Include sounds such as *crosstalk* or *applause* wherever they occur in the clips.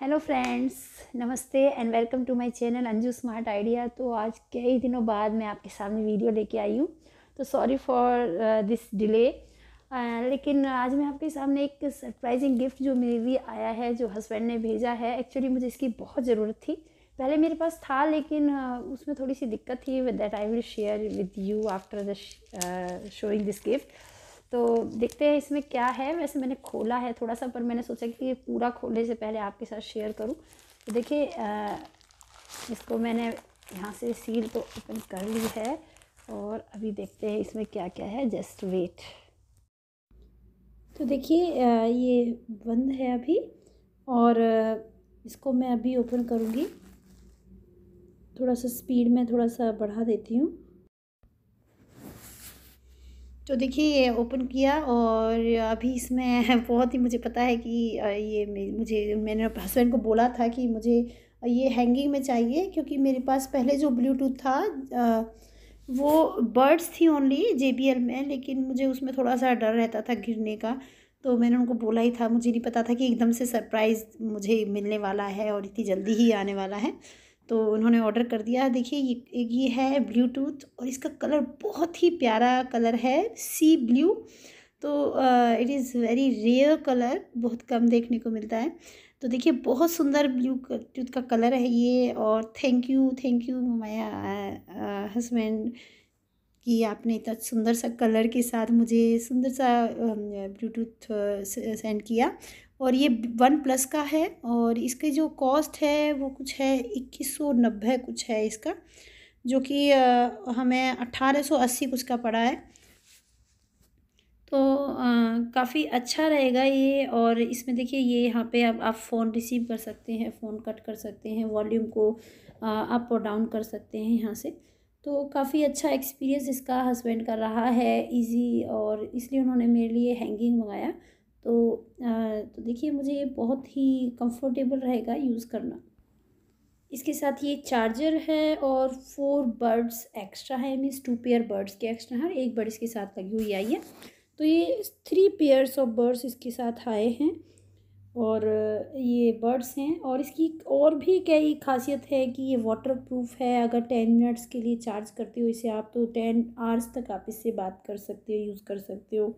Hello friends नमस्ते and welcome to my channel Anju smart idea तो आज कई दिनों बाद मैं आपके सामने वीडियो लेके आई हूँ तो सॉरी फॉर दिस डिले लेकिन आज मैं आपके सामने एक सरप्राइजिंग गिफ्ट जो मेरे लिए आया है जो हस्बैंड ने भेजा है एक्चुअली मुझे इसकी बहुत ज़रूरत थी पहले मेरे पास था लेकिन uh, उसमें थोड़ी सी दिक्कत थी with that I will share with you after the showing this gift तो देखते हैं इसमें क्या है वैसे मैंने खोला है थोड़ा सा पर मैंने सोचा कि पूरा खोलने से पहले आपके साथ शेयर करूँ तो देखिए इसको मैंने यहाँ से सील तो ओपन कर ली है और अभी देखते हैं इसमें क्या क्या है जस्ट वेट तो देखिए ये बंद है अभी और इसको मैं अभी ओपन करूँगी थोड़ा सा स्पीड में थोड़ा सा बढ़ा देती हूँ तो देखिए ये ओपन किया और अभी इसमें *laughs* बहुत ही मुझे पता है कि ये मुझे मैंने हस्बैंड को बोला था कि मुझे ये हैंगिंग में चाहिए क्योंकि मेरे पास पहले जो ब्लूटूथ था वो बर्ड्स थी ओनली जे में लेकिन मुझे उसमें थोड़ा सा डर रहता था गिरने का तो मैंने उनको बोला ही था मुझे नहीं पता था कि एकदम से सरप्राइज़ मुझे मिलने वाला है और इतनी जल्दी ही आने वाला है तो उन्होंने ऑर्डर कर दिया देखिए ये ये है ब्लूटूथ और इसका कलर बहुत ही प्यारा कलर है सी ब्लू तो it is very rare colour बहुत कम देखने को मिलता है तो देखिए बहुत सुंदर ब्लू टूथ का कलर है ये और thank you thank you my husband कि आपने इतना सुंदर सा कलर के साथ मुझे सुंदर सा ब्लूटूथ सेंड किया और ये वन प्लस का है और इसके जो कॉस्ट है वो कुछ है इक्कीस सौ नब्बे कुछ है इसका जो कि हमें अट्ठारह सौ अस्सी कुछ का पड़ा है तो काफ़ी अच्छा रहेगा ये और इसमें देखिए ये यहाँ पे अब आप फ़ोन रिसीव कर सकते हैं फ़ोन कट कर सकते हैं वॉल्यूम को अप और डाउन कर सकते हैं यहाँ से तो काफ़ी अच्छा एक्सपीरियंस इसका हस्बैंड का रहा है इजी और इसलिए उन्होंने मेरे लिए हैंगिंग मंगाया तो तो देखिए मुझे बहुत ही कंफर्टेबल रहेगा यूज़ करना इसके साथ ये चार्जर है और फोर बर्ड्स एक्स्ट्रा है मीन्स टू पेयर बर्ड्स के एक्स्ट्रा हैं एक बर्ड इसके साथ लगी हुई आई है तो ये थ्री पेयर्स ऑफ बर्ड्स इसके साथ आए हैं और ये बर्ड्स हैं और इसकी और भी कई खासियत है कि ये वाटर प्रूफ है अगर टेन मिनट्स के लिए चार्ज करते हो इसे आप तो टेन आवर्स तक आप इससे बात कर सकते हो यूज़ कर सकते हो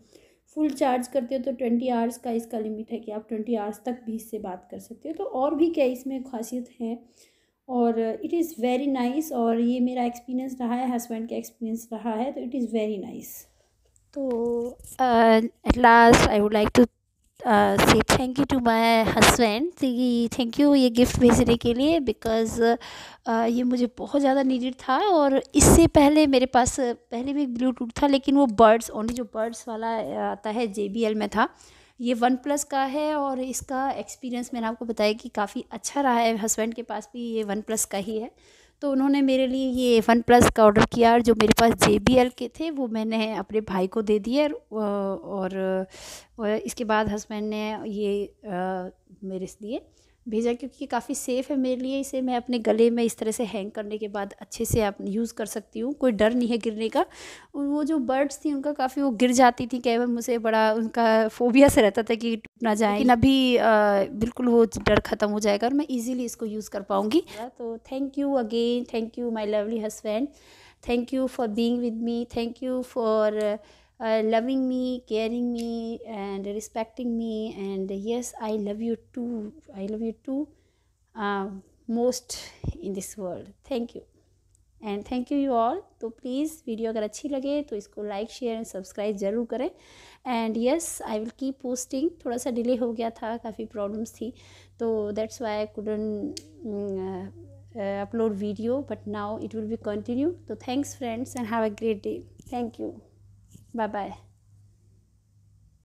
फुल चार्ज करते हो तो ट्वेंटी आवर्स का इसका लिमिट है कि आप ट्वेंटी आवर्स तक भी इससे बात कर सकते हो तो और भी क्या इसमें खासियत है और इट इज़ वेरी नाइस और ये मेरा एक्सपीरियंस रहा है हस्बैंड का एक्सपीरियंस रहा है तो इट इज़ वेरी नाइस तो at last I would like to say thank you to my husband thank you ये गिफ्ट भेजने के लिए बिकॉज़ uh, ये मुझे बहुत ज़्यादा नीडेड था और इससे पहले मेरे पास पहले भी एक ब्लूटूथ था लेकिन वो बर्ड्स ओनली जो बर्ड्स वाला uh, आता है जे में था ये वन प्लस का है और इसका एक्सपीरियंस मैंने आपको बताया कि काफ़ी अच्छा रहा है हस्बैंड के पास भी ये वन प्लस का ही है तो उन्होंने मेरे लिए ये वन प्लस का ऑर्डर किया और जो मेरे पास जे के थे वो मैंने अपने भाई को दे दिए और, और इसके बाद हस्बैंड ने ये आ, मेरे लिए भेजा क्योंकि ये काफ़ी सेफ़ है मेरे लिए इसे मैं अपने गले में इस तरह से हैंग करने के बाद अच्छे से आप यूज़ कर सकती हूँ कोई डर नहीं है गिरने का और वो जो बर्ड्स थी उनका काफ़ी वो गिर जाती थी कई बार मुझे बड़ा उनका फोबिया से रहता था कि टूट ना जाए लेकिन अभी आ, बिल्कुल वो डर ख़त्म हो जाएगा और मैं ईजिली इसको यूज़ कर पाऊँगी तो thank you again thank you my lovely husband thank you for being with me thank you for loving me caring me and respecting me and yes I love you too I love you too most in this world thank you and thank you you all तो please video अगर अच्छी लगे तो इसको like share and subscribe ज़रूर करें and yes I will keep posting थोड़ा सा डिले हो गया था काफ़ी प्रॉब्लम्स थी तो that's why I couldn't upload video but now it will be continue तो thanks friends and have a great day thank you Bye bye.